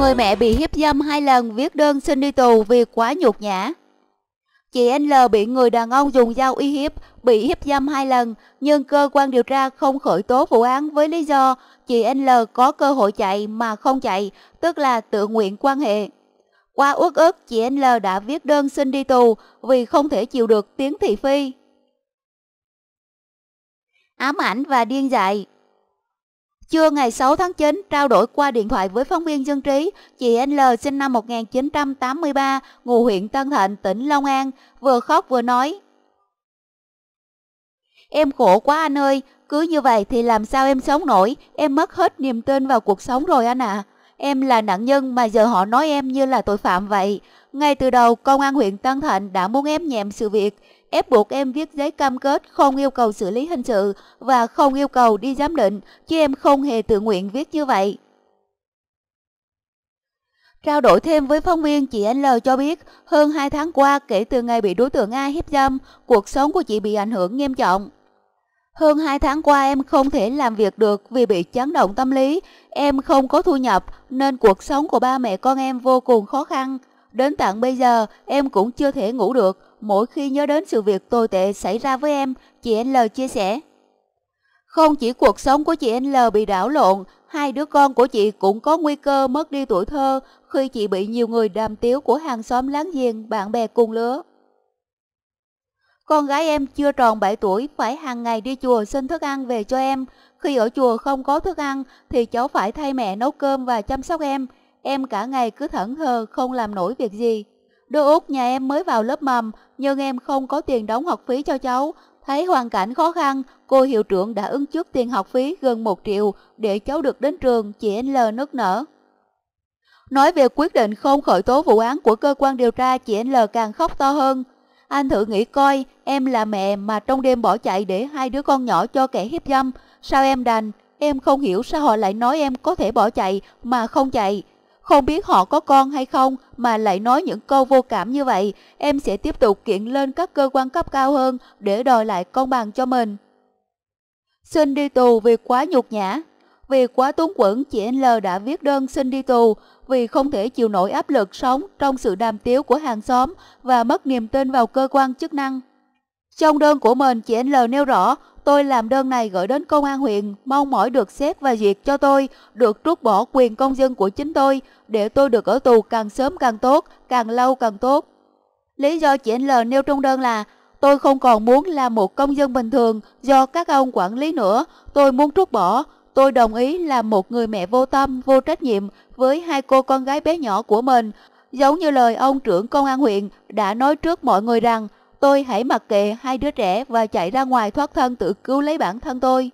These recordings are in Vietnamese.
Người mẹ bị hiếp dâm hai lần viết đơn xin đi tù vì quá nhục nhã. Chị L bị người đàn ông dùng dao uy hiếp, bị hiếp dâm hai lần, nhưng cơ quan điều tra không khởi tố vụ án với lý do chị L có cơ hội chạy mà không chạy, tức là tự nguyện quan hệ. Qua uất ức, chị L đã viết đơn xin đi tù vì không thể chịu được tiếng thị phi. Ám ảnh và điên dại Trưa ngày 6 tháng 9, trao đổi qua điện thoại với phóng viên dân trí, chị N L sinh năm 1983, ngụ huyện Tân Thạnh, tỉnh Long An, vừa khóc vừa nói. Em khổ quá anh ơi, cứ như vậy thì làm sao em sống nổi, em mất hết niềm tin vào cuộc sống rồi anh ạ. À. Em là nạn nhân mà giờ họ nói em như là tội phạm vậy. Ngay từ đầu, công an huyện Tân Thạnh đã muốn ép nhẹm sự việc, ép buộc em viết giấy cam kết không yêu cầu xử lý hình sự và không yêu cầu đi giám định, chứ em không hề tự nguyện viết như vậy. Trao đổi thêm với phóng viên, chị N L cho biết, hơn 2 tháng qua kể từ ngày bị đối tượng A hiếp dâm, cuộc sống của chị bị ảnh hưởng nghiêm trọng. Hơn 2 tháng qua em không thể làm việc được vì bị chấn động tâm lý, em không có thu nhập nên cuộc sống của ba mẹ con em vô cùng khó khăn. Đến tận bây giờ em cũng chưa thể ngủ được mỗi khi nhớ đến sự việc tồi tệ xảy ra với em, chị N L chia sẻ. Không chỉ cuộc sống của chị N L bị đảo lộn, hai đứa con của chị cũng có nguy cơ mất đi tuổi thơ khi chị bị nhiều người đàm tiếu của hàng xóm láng giềng, bạn bè cùng lứa. Con gái em chưa tròn 7 tuổi phải hàng ngày đi chùa xin thức ăn về cho em. Khi ở chùa không có thức ăn thì cháu phải thay mẹ nấu cơm và chăm sóc em. Em cả ngày cứ thẫn thờ không làm nổi việc gì. Đứa út nhà em mới vào lớp mầm, nhưng em không có tiền đóng học phí cho cháu. Thấy hoàn cảnh khó khăn, cô hiệu trưởng đã ứng trước tiền học phí gần 1 triệu để cháu được đến trường, chị L nức nở. Nói về quyết định không khởi tố vụ án của cơ quan điều tra, chị L càng khóc to hơn. Anh thử nghĩ coi, em là mẹ mà trong đêm bỏ chạy để hai đứa con nhỏ cho kẻ hiếp dâm. Sao em đành? Em không hiểu sao họ lại nói em có thể bỏ chạy mà không chạy. Không biết họ có con hay không mà lại nói những câu vô cảm như vậy, em sẽ tiếp tục kiện lên các cơ quan cấp cao hơn để đòi lại công bằng cho mình. Xin đi tù vì quá nhục nhã Vì quá túng quẫn, chị l đã viết đơn xin đi tù vì không thể chịu nổi áp lực sống trong sự đàm tiếu của hàng xóm và mất niềm tin vào cơ quan chức năng. Trong đơn của mình, chị l nêu rõ Tôi làm đơn này gửi đến công an huyện, mong mỏi được xét và duyệt cho tôi, được rút bỏ quyền công dân của chính tôi, để tôi được ở tù càng sớm càng tốt, càng lâu càng tốt. Lý do chị L nêu trong đơn là Tôi không còn muốn là một công dân bình thường do các ông quản lý nữa, tôi muốn rút bỏ. Tôi đồng ý là một người mẹ vô tâm, vô trách nhiệm với hai cô con gái bé nhỏ của mình. Giống như lời ông trưởng công an huyện đã nói trước mọi người rằng tôi hãy mặc kệ hai đứa trẻ và chạy ra ngoài thoát thân tự cứu lấy bản thân tôi.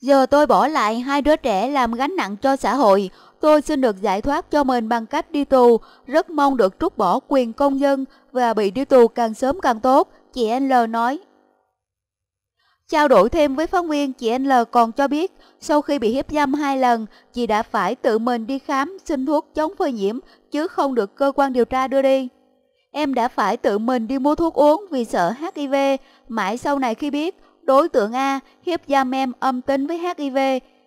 Giờ tôi bỏ lại hai đứa trẻ làm gánh nặng cho xã hội, tôi xin được giải thoát cho mình bằng cách đi tù, rất mong được trút bỏ quyền công dân và bị đi tù càng sớm càng tốt, chị L nói. Trao đổi thêm với phóng viên, chị L còn cho biết sau khi bị hiếp dâm hai lần, chị đã phải tự mình đi khám xin thuốc chống phơi nhiễm chứ không được cơ quan điều tra đưa đi. Em đã phải tự mình đi mua thuốc uống vì sợ HIV, mãi sau này khi biết đối tượng A hiếp dâm em âm tính với HIV,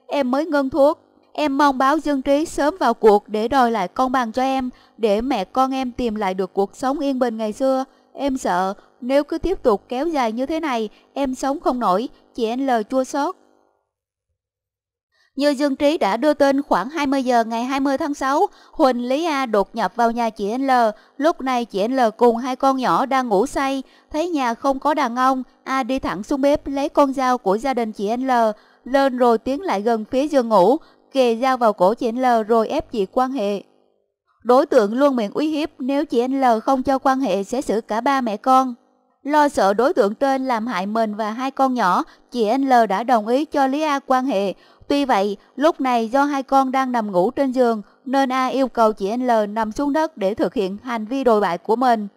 em mới ngưng thuốc. Em mong báo dân trí sớm vào cuộc để đòi lại công bằng cho em, để mẹ con em tìm lại được cuộc sống yên bình ngày xưa. Em sợ nếu cứ tiếp tục kéo dài như thế này, em sống không nổi, chị N L chua xót như Dương Trí đã đưa tin khoảng 20 giờ ngày 20 tháng 6, Huỳnh Lý A đột nhập vào nhà chị N L. Lúc này chị N L cùng hai con nhỏ đang ngủ say, thấy nhà không có đàn ông, A đi thẳng xuống bếp lấy con dao của gia đình chị N L, lên rồi tiến lại gần phía giường ngủ, kề dao vào cổ chị N L rồi ép chị quan hệ. Đối tượng luôn miệng uy hiếp nếu chị N L không cho quan hệ sẽ xử cả ba mẹ con. Lo sợ đối tượng tên làm hại mình và hai con nhỏ, chị N L đã đồng ý cho Lý A quan hệ, Tuy vậy, lúc này do hai con đang nằm ngủ trên giường nên A yêu cầu chị L nằm xuống đất để thực hiện hành vi đồi bại của mình.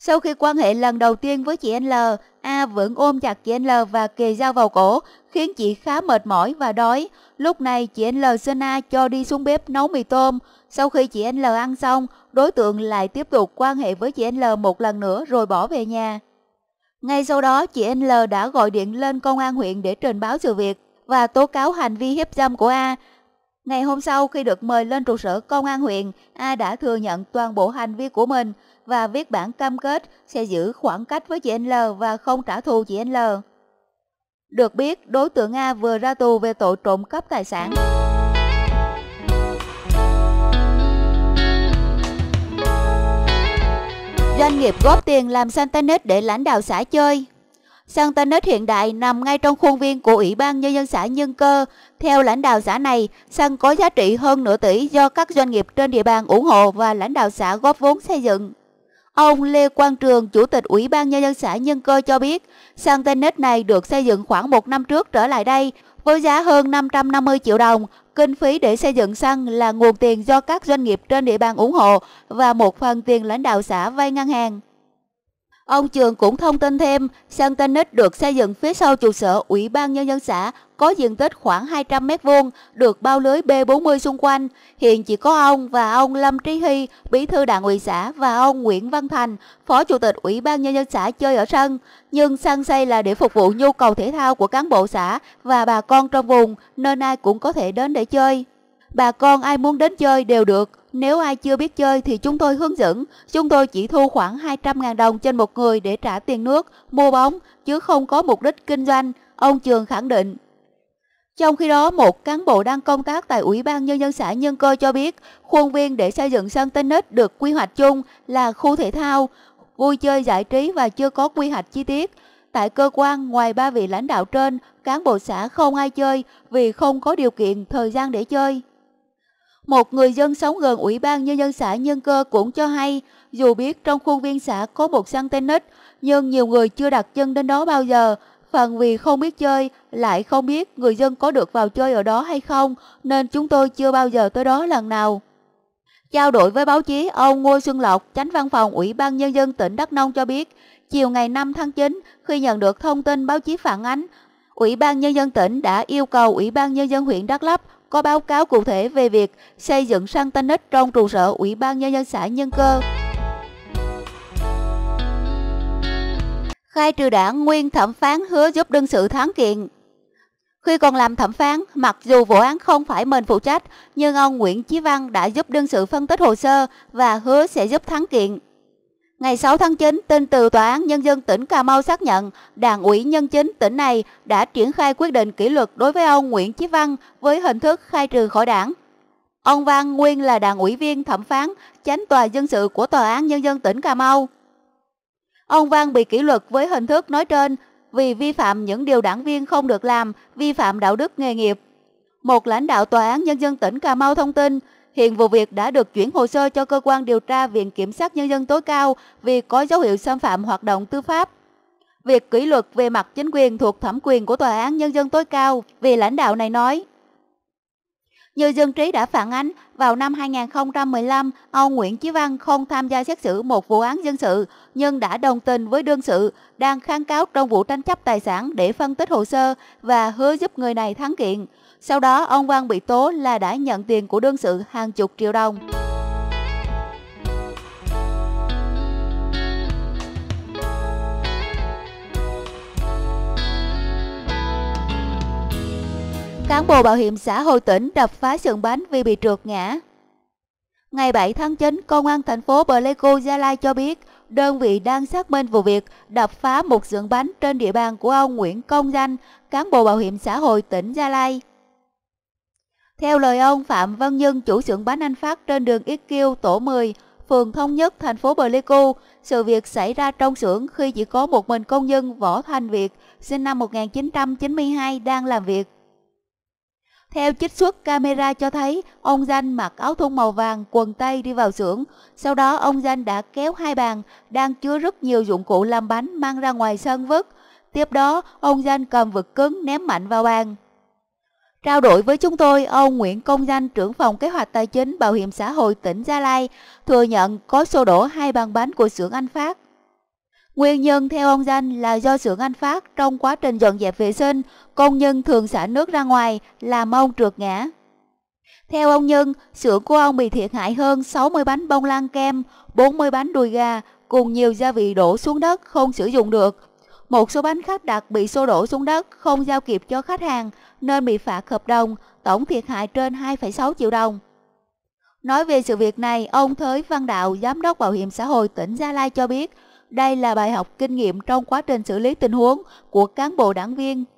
Sau khi quan hệ lần đầu tiên với chị L, A vẫn ôm chặt chị L và kề dao vào cổ, khiến chị khá mệt mỏi và đói. Lúc này chị L xin A cho đi xuống bếp nấu mì tôm. Sau khi chị L ăn xong, đối tượng lại tiếp tục quan hệ với chị L một lần nữa rồi bỏ về nhà. Ngay sau đó, chị L đã gọi điện lên công an huyện để trình báo sự việc và tố cáo hành vi hiếp dâm của A. Ngày hôm sau khi được mời lên trụ sở công an huyện, A đã thừa nhận toàn bộ hành vi của mình và viết bản cam kết sẽ giữ khoảng cách với chị N L và không trả thù chị N L. Được biết, đối tượng A vừa ra tù về tội trộm cắp tài sản. Doanh nghiệp góp tiền làm Santanet để lãnh đạo xã chơi Sân tennis hiện đại nằm ngay trong khuôn viên của Ủy ban Nhân dân xã Nhân Cơ. Theo lãnh đạo xã này, sân có giá trị hơn nửa tỷ do các doanh nghiệp trên địa bàn ủng hộ và lãnh đạo xã góp vốn xây dựng. Ông Lê Quang Trường, Chủ tịch Ủy ban Nhân dân xã Nhân Cơ cho biết, sân tennis này được xây dựng khoảng một năm trước trở lại đây với giá hơn 550 triệu đồng. Kinh phí để xây dựng sân là nguồn tiền do các doanh nghiệp trên địa bàn ủng hộ và một phần tiền lãnh đạo xã vay ngân hàng. Ông Trường cũng thông tin thêm, sân tennis được xây dựng phía sau trụ sở Ủy ban Nhân dân xã có diện tích khoảng 200 mét vuông, được bao lưới B40 xung quanh. Hiện chỉ có ông và ông Lâm Trí Hy, bí thư đảng ủy xã và ông Nguyễn Văn Thành, phó chủ tịch Ủy ban Nhân dân xã chơi ở sân. Nhưng sân xây là để phục vụ nhu cầu thể thao của cán bộ xã và bà con trong vùng, nên ai cũng có thể đến để chơi bà con ai muốn đến chơi đều được. Nếu ai chưa biết chơi thì chúng tôi hướng dẫn. Chúng tôi chỉ thu khoảng 200.000 đồng trên một người để trả tiền nước, mua bóng, chứ không có mục đích kinh doanh, ông Trường khẳng định. Trong khi đó, một cán bộ đang công tác tại Ủy ban Nhân dân xã Nhân Cơ cho biết, khuôn viên để xây dựng sân tennis được quy hoạch chung là khu thể thao, vui chơi giải trí và chưa có quy hoạch chi tiết. Tại cơ quan, ngoài ba vị lãnh đạo trên, cán bộ xã không ai chơi vì không có điều kiện thời gian để chơi. Một người dân sống gần Ủy ban Nhân dân xã Nhân Cơ cũng cho hay, dù biết trong khuôn viên xã có một sân tennis, nhưng nhiều người chưa đặt chân đến đó bao giờ. Phần vì không biết chơi, lại không biết người dân có được vào chơi ở đó hay không, nên chúng tôi chưa bao giờ tới đó lần nào. Trao đổi với báo chí, ông Ngô Xuân Lộc, tránh văn phòng Ủy ban Nhân dân tỉnh Đắk Nông cho biết, chiều ngày 5 tháng 9, khi nhận được thông tin báo chí phản ánh, Ủy ban Nhân dân tỉnh đã yêu cầu Ủy ban Nhân dân huyện Đắk Lấp có báo cáo cụ thể về việc xây dựng săn tennis trong trụ sở Ủy ban Nhân dân xã Nhân Cơ. Khai trừ đảng nguyên thẩm phán hứa giúp đương sự thắng kiện. Khi còn làm thẩm phán, mặc dù vụ án không phải mình phụ trách, nhưng ông Nguyễn Chí Văn đã giúp đương sự phân tích hồ sơ và hứa sẽ giúp thắng kiện. Ngày 6 tháng 9, tin từ Tòa án Nhân dân tỉnh Cà Mau xác nhận Đảng ủy Nhân chính tỉnh này đã triển khai quyết định kỷ luật đối với ông Nguyễn Chí Văn với hình thức khai trừ khỏi đảng. Ông Văn nguyên là đảng ủy viên thẩm phán, chánh tòa dân sự của Tòa án Nhân dân tỉnh Cà Mau. Ông Văn bị kỷ luật với hình thức nói trên vì vi phạm những điều đảng viên không được làm, vi phạm đạo đức nghề nghiệp. Một lãnh đạo Tòa án Nhân dân tỉnh Cà Mau thông tin, Hiện vụ việc đã được chuyển hồ sơ cho cơ quan điều tra Viện Kiểm sát Nhân dân tối cao vì có dấu hiệu xâm phạm hoạt động tư pháp. Việc kỷ luật về mặt chính quyền thuộc thẩm quyền của Tòa án Nhân dân tối cao, vì lãnh đạo này nói. Như Dương Trí đã phản ánh, vào năm 2015, ông Nguyễn Chí Văn không tham gia xét xử một vụ án dân sự, nhưng đã đồng tình với đương sự, đang kháng cáo trong vụ tranh chấp tài sản để phân tích hồ sơ và hứa giúp người này thắng kiện. Sau đó, ông Quang bị tố là đã nhận tiền của đương sự hàng chục triệu đồng. Cán bộ bảo hiểm xã hội tỉnh đập phá sườn bánh vì bị trượt ngã. Ngày 7 tháng 9, Công an thành phố Pleiku, Gia Lai cho biết đơn vị đang xác minh vụ việc đập phá một sườn bánh trên địa bàn của ông Nguyễn Công Danh, cán bộ bảo hiểm xã hội tỉnh Gia Lai. Theo lời ông Phạm Văn Nhân, chủ xưởng bánh anh phát trên đường Yết Kiêu, tổ 10, phường Thống Nhất, thành phố Pleiku, sự việc xảy ra trong xưởng khi chỉ có một mình công nhân Võ Thanh Việt, sinh năm 1992, đang làm việc. Theo trích xuất camera cho thấy, ông Danh mặc áo thun màu vàng, quần tây đi vào xưởng. Sau đó, ông Danh đã kéo hai bàn đang chứa rất nhiều dụng cụ làm bánh mang ra ngoài sân vứt. Tiếp đó, ông Danh cầm vật cứng ném mạnh vào bàn. Trao đổi với chúng tôi, ông Nguyễn Công Danh, trưởng phòng kế hoạch tài chính Bảo hiểm xã hội tỉnh Gia Lai, thừa nhận có sô đổ hai bàn bánh của xưởng Anh Phát. Nguyên nhân theo ông Danh là do xưởng Anh Phát trong quá trình dọn dẹp vệ sinh, công nhân thường xả nước ra ngoài, làm ông trượt ngã. Theo ông Nhân, xưởng của ông bị thiệt hại hơn 60 bánh bông lan kem, 40 bánh đùi gà, cùng nhiều gia vị đổ xuống đất không sử dụng được, một số bánh khác đặt bị xô đổ xuống đất, không giao kịp cho khách hàng nên bị phạt hợp đồng, tổng thiệt hại trên 2,6 triệu đồng. Nói về sự việc này, ông Thới Văn Đạo, Giám đốc Bảo hiểm xã hội tỉnh Gia Lai cho biết, đây là bài học kinh nghiệm trong quá trình xử lý tình huống của cán bộ đảng viên